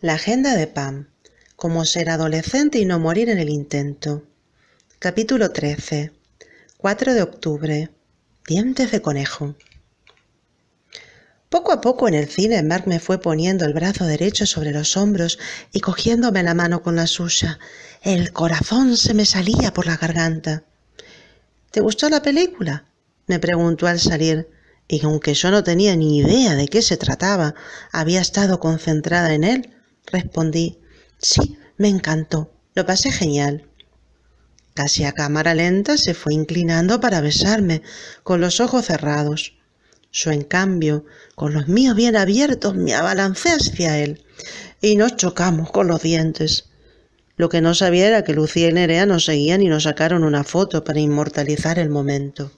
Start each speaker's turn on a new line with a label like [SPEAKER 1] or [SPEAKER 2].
[SPEAKER 1] La agenda de Pam. Cómo ser adolescente y no morir en el intento. Capítulo 13. 4 de octubre. Dientes de conejo. Poco a poco en el cine, Mark me fue poniendo el brazo derecho sobre los hombros y cogiéndome la mano con la suya. El corazón se me salía por la garganta. ¿Te gustó la película? me preguntó al salir, y aunque yo no tenía ni idea de qué se trataba, había estado concentrada en él Respondí, sí, me encantó, lo pasé genial. Casi a cámara lenta se fue inclinando para besarme, con los ojos cerrados. Yo, en cambio, con los míos bien abiertos, me abalancé hacia él y nos chocamos con los dientes. Lo que no sabía era que Lucía y Nerea nos seguían y nos sacaron una foto para inmortalizar el momento.